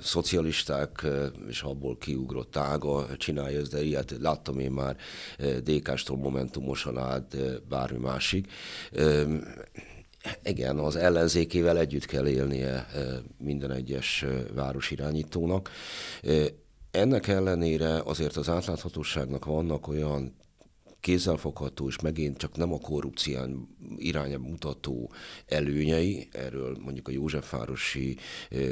szocialisták és abból kiugrott ága csinálja ezt, de ilyet láttam én már DK-stól Momentumosan át bármi másik. Ehm, igen, az ellenzékével együtt kell élnie minden egyes városirányítónak. Ennek ellenére azért az átláthatóságnak vannak olyan kézzelfogható, és megint csak nem a korrupcián irányába mutató előnyei, erről mondjuk a Józsefvárosi eh,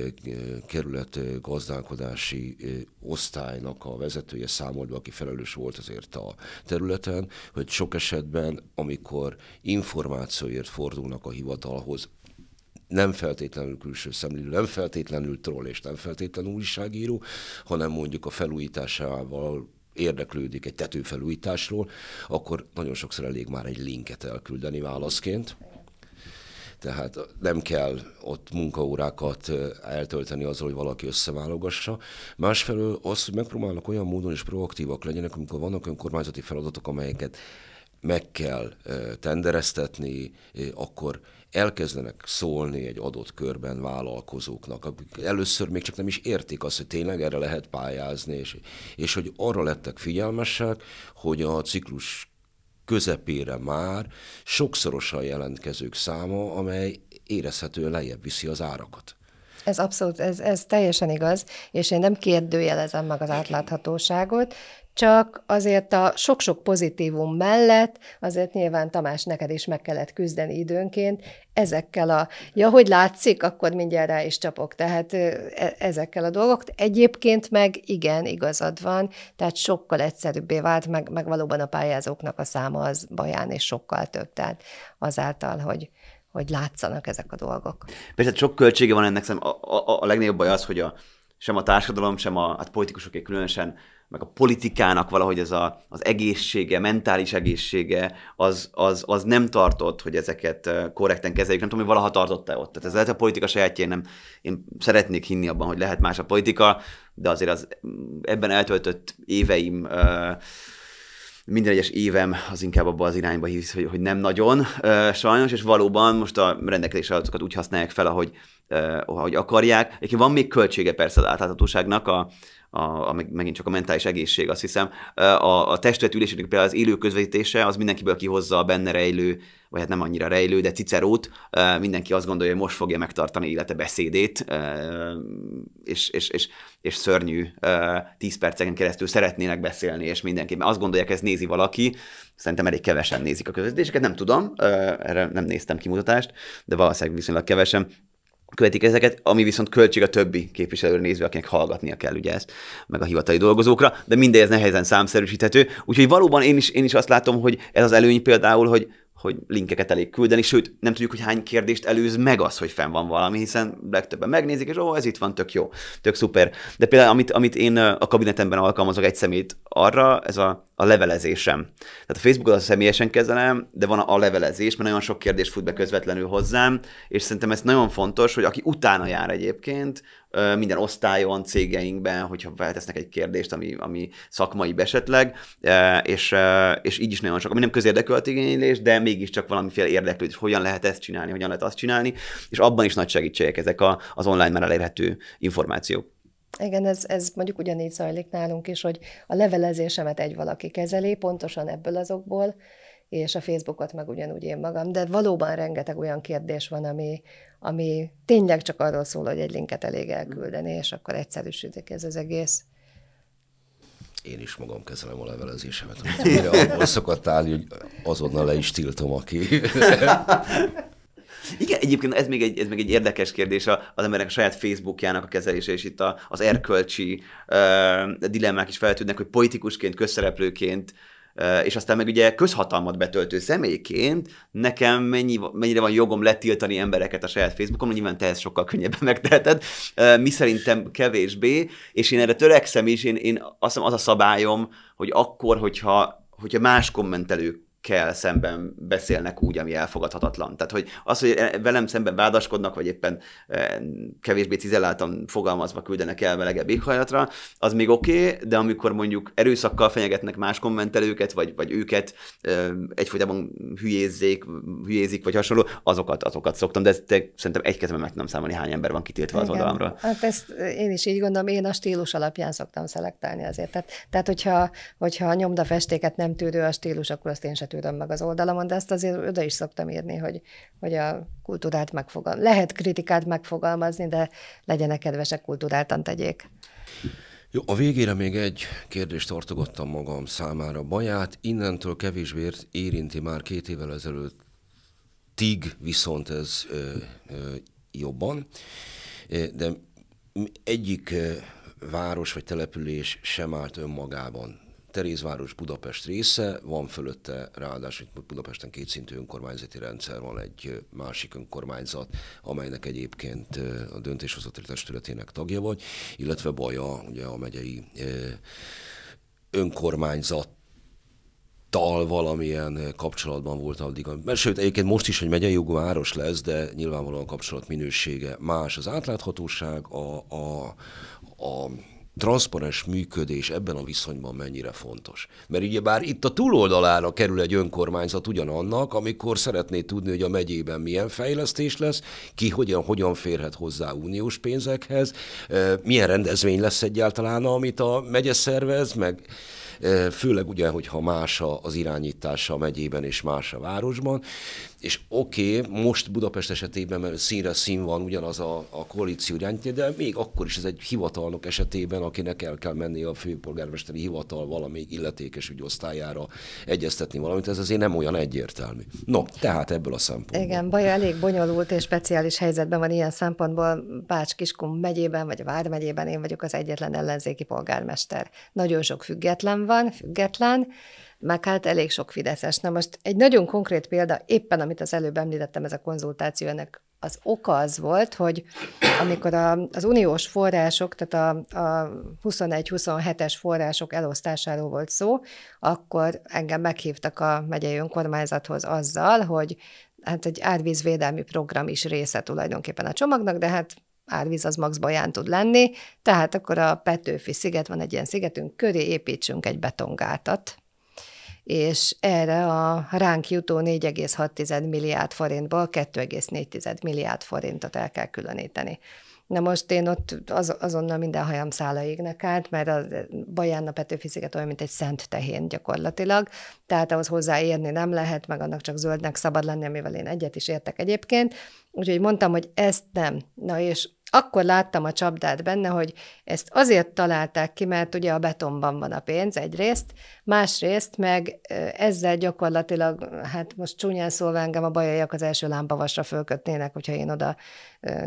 kerület eh, gazdálkodási eh, osztálynak a vezetője számolt be, aki felelős volt azért a területen, hogy sok esetben, amikor információért fordulnak a hivatalhoz, nem feltétlenül külső szemlélő, nem feltétlenül troll és nem feltétlenül újságíró, hanem mondjuk a felújításával érdeklődik egy tetőfelújításról, akkor nagyon sokszor elég már egy linket elküldeni válaszként. Tehát nem kell ott munkaórákat eltölteni azzal, hogy valaki összeválogassa. Másfelől az, hogy megpróbálnak olyan módon is proaktívak legyenek, amikor vannak önkormányzati feladatok, amelyeket meg kell tendereztetni, akkor elkezdenek szólni egy adott körben vállalkozóknak, akik először még csak nem is értik azt, hogy tényleg erre lehet pályázni, és, és hogy arra lettek figyelmesek, hogy a ciklus közepére már sokszorosan jelentkezők száma, amely érezhetően lejjebb viszi az árakat. Ez abszolút, ez, ez teljesen igaz, és én nem kérdőjelezem meg az átláthatóságot, csak azért a sok-sok pozitívum mellett, azért nyilván Tamás neked is meg kellett küzdeni időnként, ezekkel a, ja, hogy látszik, akkor mindjárt rá is csapok, tehát e, ezekkel a dolgok. Egyébként meg igen, igazad van, tehát sokkal egyszerűbbé vált, meg, meg valóban a pályázóknak a száma az baján, és sokkal több, tehát azáltal, hogy, hogy látszanak ezek a dolgok. Persze sok költsége van ennek, szem a, a, a legnagyobb baj az, hogy a, sem a társadalom, sem a hát politikusoké különösen, meg a politikának valahogy ez a, az egészsége, mentális egészsége, az, az, az nem tartott, hogy ezeket korrekten kezeljük. Nem tudom, hogy valaha tartotta ott. Tehát ez lehet a politika sajátja, én, nem, én szeretnék hinni abban, hogy lehet más a politika, de azért az mm, ebben eltöltött éveim minden egyes évem az inkább abba az irányba hisz, hogy, hogy nem nagyon sajnos, és valóban most a rendelkezés adatokat úgy használják fel, ahogy, ahogy akarják. Egyébként van még költsége persze az átláthatóságnak, a, a, a, megint csak a mentális egészség, azt hiszem. A, a ülésének például az élő közvetítése, az mindenkiből kihozza a benne rejlő, vagy hát nem annyira rejlő, de cicerót, mindenki azt gondolja, hogy most fogja megtartani élete beszédét, és, és, és, és szörnyű tíz perceken keresztül szeretnének beszélni, és mindenki, mert azt gondolják, ez nézi valaki, szerintem elég kevesen nézik a közvetítéseket, nem tudom, erre nem néztem kimutatást, de valószínűleg viszonylag kevesen, követik ezeket, ami viszont költség a többi képviselőre nézve, akinek hallgatnia kell ugye ezt, meg a hivatali dolgozókra, de mindez nehezen számszerűsíthető. Úgyhogy valóban én is, én is azt látom, hogy ez az előny például, hogy hogy linkeket elég küldeni, sőt, nem tudjuk, hogy hány kérdést előz meg az, hogy fenn van valami, hiszen legtöbben megnézik, és ó, ez itt van, tök jó, tök szuper. De például, amit, amit én a kabinetemben alkalmazok egy szemét arra, ez a, a levelezésem. Tehát a Facebookot az személyesen kezelem, de van a, a levelezés, mert nagyon sok kérdés fut be közvetlenül hozzám, és szerintem ez nagyon fontos, hogy aki utána jár egyébként, minden osztályon, cégeinkben, hogyha feltesznek egy kérdést, ami, ami szakmai esetleg, és, és így is nagyon sok, ami nem a igénylés, de mégiscsak valamiféle érdeklődés, hogyan lehet ezt csinálni, hogyan lehet azt csinálni, és abban is nagy segítségek ezek a, az online már elérhető információk. Igen, ez, ez mondjuk ugyanígy zajlik nálunk is, hogy a levelezésemet egy valaki kezeli, pontosan ebből azokból, és a Facebookot meg ugyanúgy én magam, de valóban rengeteg olyan kérdés van, ami, ami tényleg csak arról szól, hogy egy linket elég elküldeni, és akkor egyszerűsödik ez az egész. Én is magam kezelem a levelezésemet, amit ére abból szokott állni, hogy azonnal le is tiltom, aki... (laughs) Igen, egyébként ez még egy, ez még egy érdekes kérdés az emberek a saját Facebookjának a kezelése, és itt a, az erkölcsi uh, dilemmák is feltűnnek, hogy politikusként, közszereplőként és aztán meg ugye közhatalmat betöltő személyként nekem mennyi, mennyire van jogom letiltani embereket a saját Facebookon, nyilván te ezt sokkal könnyebben (laughs) megteheted, mi szerintem kevésbé, és én erre törekszem is, én, én azt hiszem az a szabályom, hogy akkor, hogyha, hogyha más kommentelők kell szemben beszélnek úgy, ami elfogadhatatlan. Tehát, hogy az, hogy velem szemben vádaskodnak, vagy éppen eh, kevésbé cizelláltan fogalmazva küldenek el melegebb éghajlatra, az még oké, okay, de amikor mondjuk erőszakkal fenyegetnek más kommentelőket, vagy, vagy őket eh, egyfolytában hülyézzék, hülyézik, vagy hasonló, azokat, azokat szoktam, de te, szerintem egy kezemben meg tudom számolni, hány ember van kitiltva Igen. az oldalamról. Hát ezt eh, én is így gondolom, én a stílus alapján szoktam szelektálni azért. Tehát, tehát hogyha, hogyha nyomda festéket nem tűrő a stílus, akkor azt én se tűröm meg az oldalamon, de ezt azért oda is szoktam írni, hogy, hogy a kultúrát megfogal. Lehet kritikát megfogalmazni, de legyenek kedvesek, kultúráltan tegyék. Jó, a végére még egy kérdést tartogattam magam számára. Baját innentől kevésbé érinti már két évvel ezelőtt tig, viszont ez ö, ö, jobban. De egyik város vagy település sem állt önmagában Terézváros Budapest része, van fölötte ráadásul Budapesten kétszintű önkormányzati rendszer, van egy másik önkormányzat, amelynek egyébként a döntéshozatali testületének tagja vagy, illetve Baja, ugye a megyei önkormányzat tal valamilyen kapcsolatban volt addig. Mert sőt, egyébként most is, hogy megyei jogú város lesz, de nyilvánvalóan a kapcsolat minősége más. Az átláthatóság, a, a, a transzparens működés ebben a viszonyban mennyire fontos. Mert ugye bár itt a túloldalára kerül egy önkormányzat ugyanannak, amikor szeretné tudni, hogy a megyében milyen fejlesztés lesz, ki hogyan, hogyan férhet hozzá uniós pénzekhez, milyen rendezvény lesz egyáltalán, amit a megye szervez, meg főleg ugye, hogyha más az irányítása a megyében és más a városban és oké, okay, most Budapest esetében színre szín van ugyanaz a, a koalíció irányítja, de még akkor is ez egy hivatalnok esetében, akinek el kell menni a főpolgármesteri hivatal valamelyik illetékes ügyosztályára egyeztetni valamit, ez azért nem olyan egyértelmű. No, tehát ebből a szempontból. Igen, baj elég bonyolult és speciális helyzetben van ilyen szempontból Bács-Kiskun megyében, vagy Vár megyében én vagyok az egyetlen ellenzéki polgármester. Nagyon sok független van, független, meg hát elég sok fideszes. Na most egy nagyon konkrét példa, éppen amit az előbb említettem, ez a konzultáció, ennek az oka az volt, hogy amikor a, az uniós források, tehát a, a 21-27-es források elosztásáról volt szó, akkor engem meghívtak a megyei önkormányzathoz azzal, hogy hát egy árvízvédelmi program is része tulajdonképpen a csomagnak, de hát árvíz az max baján tud lenni, tehát akkor a Petőfi sziget, van egy ilyen szigetünk, köré építsünk egy betongátat, és erre a ránk jutó 4,6 milliárd forintból 2,4 milliárd forintot el kell különíteni. Na most én ott az, azonnal minden hajam égnek át, mert a Baján a Petőfiziket olyan, mint egy szent tehén gyakorlatilag, tehát ahhoz hozzáérni nem lehet, meg annak csak zöldnek szabad lenni, amivel én egyet is értek egyébként, úgyhogy mondtam, hogy ezt nem. Na és akkor láttam a csapdát benne, hogy ezt azért találták ki, mert ugye a betonban van a pénz egyrészt, másrészt meg ezzel gyakorlatilag, hát most csúnyán szólva engem a bajaiak az első lámpavasra fölkötnének, hogyha én oda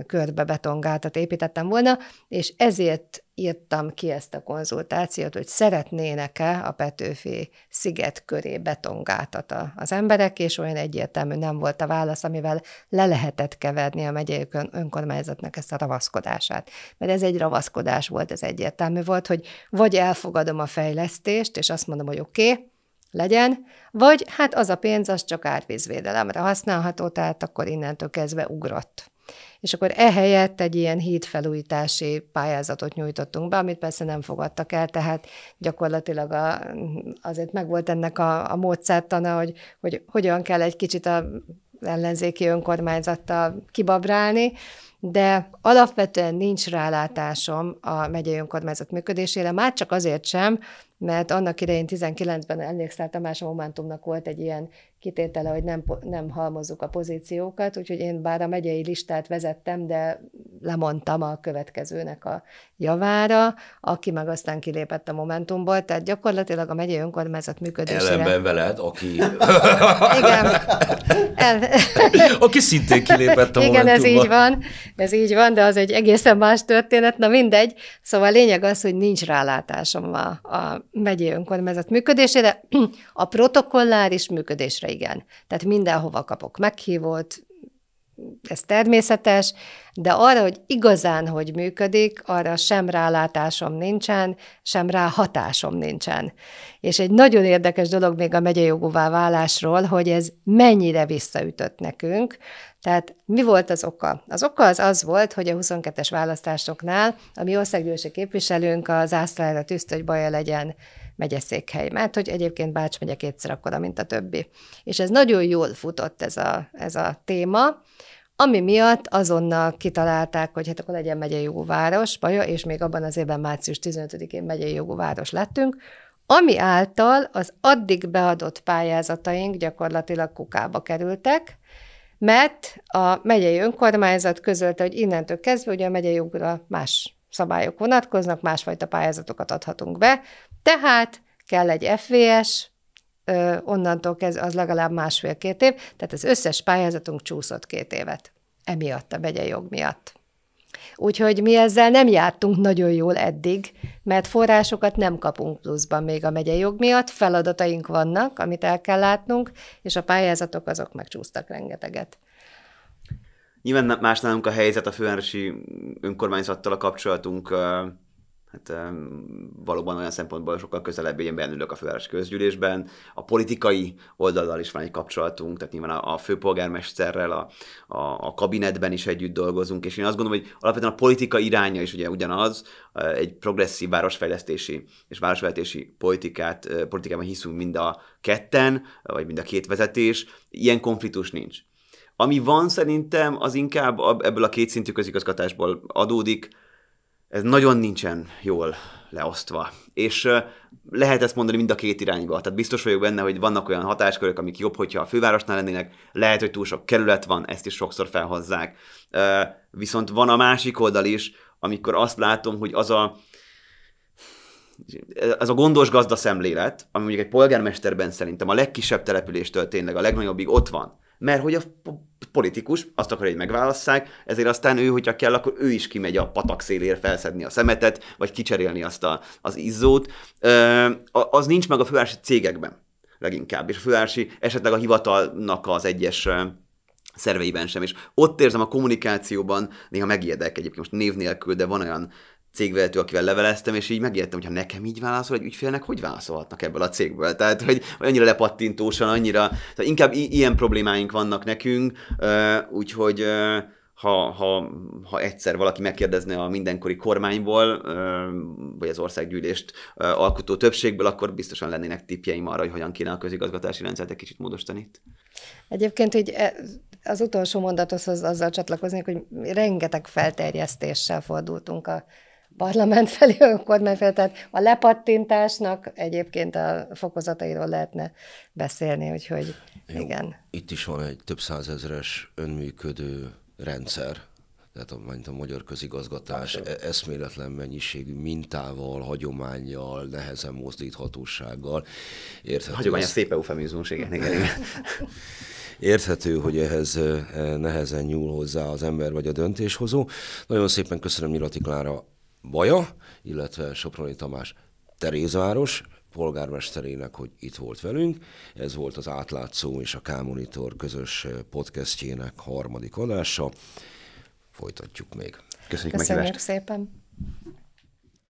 körbe betongátat építettem volna, és ezért írtam ki ezt a konzultációt, hogy szeretnének-e a Petőfi sziget köré betongáltat az emberek, és olyan egyértelmű nem volt a válasz, amivel le lehetett keverni a megyei önkormányzatnak ezt a ravaszkodását. Mert ez egy ravaszkodás volt, ez egyértelmű volt, hogy vagy elfogadom a fejlesztést, és azt mondom, hogy oké, okay, legyen, vagy hát az a pénz, az csak árvízvédelemre használható, tehát akkor innentől kezdve ugrott és akkor ehelyett egy ilyen hídfelújítási pályázatot nyújtottunk be, amit persze nem fogadtak el, tehát gyakorlatilag a, azért megvolt ennek a, a módszertana, hogy, hogy hogyan kell egy kicsit a ellenzéki önkormányzattal kibabrálni, de alapvetően nincs rálátásom a megyei önkormányzat működésére, már csak azért sem, mert annak idején 19-ben emlékszel, Tamás a Momentumnak volt egy ilyen kitétele, hogy nem, nem halmozzuk a pozíciókat, úgyhogy én bár a megyei listát vezettem, de lemondtam a következőnek a javára, aki meg aztán kilépett a Momentumból, tehát gyakorlatilag a megyei önkormányzat működésére... Ellenben veled, aki... Igen. El... aki szintén kilépett a Igen, ez így van, ez így van, de az egy egészen más történet, na mindegy. Szóval a lényeg az, hogy nincs rálátásom a, a megyei önkormányzat működésére, a protokolláris működésre igen. Tehát mindenhova kapok meghívót, ez természetes, de arra, hogy igazán hogy működik, arra sem rálátásom nincsen, sem rá hatásom nincsen. És egy nagyon érdekes dolog még a megyejogúvá válásról, hogy ez mennyire visszaütött nekünk. Tehát mi volt az oka? Az oka az az volt, hogy a 22-es választásoknál a mi országgyűlési képviselőnk az ászlára tűzt, hogy baja legyen megyeszékhely, mert hogy egyébként Bács megye kétszer akkora, mint a többi. És ez nagyon jól futott ez a, ez a téma, ami miatt azonnal kitalálták, hogy hát akkor legyen megyei jogú város, Baja, és még abban az évben március 15-én megyei jogú város lettünk, ami által az addig beadott pályázataink gyakorlatilag kukába kerültek, mert a megyei önkormányzat közölte, hogy innentől kezdve ugye a megyei jogra más szabályok vonatkoznak, másfajta pályázatokat adhatunk be, tehát kell egy FVS, onnantól kezdve az legalább másfél-két év, tehát az összes pályázatunk csúszott két évet. Emiatt, a jog miatt. Úgyhogy mi ezzel nem jártunk nagyon jól eddig, mert forrásokat nem kapunk pluszban még a megye jog miatt, feladataink vannak, amit el kell látnunk, és a pályázatok azok megcsúsztak rengeteget. Nyilván más nálunk a helyzet a fővárosi önkormányzattal a kapcsolatunk Hát valóban olyan szempontból sokkal közelebb én a főváros közgyűlésben. A politikai oldallal is van egy kapcsolatunk, tehát nyilván a, a főpolgármesterrel, a, a, a kabinetben is együtt dolgozunk, és én azt gondolom, hogy alapvetően a politika iránya is ugye ugyanaz, egy progresszív városfejlesztési és városvezetési politikát, politikában hiszünk mind a ketten, vagy mind a két vezetés, ilyen konfliktus nincs. Ami van szerintem, az inkább ebből a kétszintű közigazgatásból adódik, ez nagyon nincsen jól leosztva. És lehet ezt mondani mind a két irányba. Tehát biztos vagyok benne, hogy vannak olyan hatáskörök, amik jobb, hogyha a fővárosnál lennének, lehet, hogy túl sok kerület van, ezt is sokszor felhozzák. Viszont van a másik oldal is, amikor azt látom, hogy az a, az a gondos gazda szemlélet, ami mondjuk egy polgármesterben szerintem a legkisebb településtől tényleg a legnagyobbig ott van, mert hogy a politikus, azt akar, hogy megválasszák, ezért aztán ő, hogyha kell, akkor ő is kimegy a patak szélér felszedni a szemetet, vagy kicserélni azt a, az izzót. Ö, az nincs meg a fővárosi cégekben leginkább, és a fővárosi esetleg a hivatalnak az egyes szerveiben sem, és ott érzem a kommunikációban, néha megijedek egyébként most név nélkül, de van olyan cégvezető, akivel leveleztem, és így megértem, hogy ha nekem így válaszol, egy ügyfélnek hogy válaszolhatnak ebből a cégből. Tehát, hogy annyira lepattintósan, annyira, tehát inkább i- ilyen problémáink vannak nekünk, úgyhogy ha, ha, ha egyszer valaki megkérdezne a mindenkori kormányból, vagy az országgyűlést alkotó többségből, akkor biztosan lennének tippjeim arra, hogy hogyan kéne a közigazgatási rendszert egy kicsit módosítani Egyébként, hogy e, az utolsó mondathoz azzal csatlakoznék, hogy rengeteg felterjesztéssel fordultunk a parlament (laughs) felé, a kormány felé, tehát a lepattintásnak egyébként a fokozatairól lehetne beszélni, úgyhogy Jó, igen. Itt is van egy több százezres önműködő rendszer, tehát a, mint a magyar közigazgatás e- eszméletlen mennyiségű mintával, hagyományjal, nehezen mozdíthatósággal. Érthető, Hagyomány a szép eufemizmus, igen, igen. igen. (laughs) Érthető, hogy ehhez eh, nehezen nyúl hozzá az ember vagy a döntéshozó. Nagyon szépen köszönöm Nyilati Klára Baja, illetve Soproni Tamás Terézváros polgármesterének, hogy itt volt velünk. Ez volt az átlátszó és a K-Monitor közös podcastjének harmadik adása. Folytatjuk még. Köszönjük, Köszönjük szépen!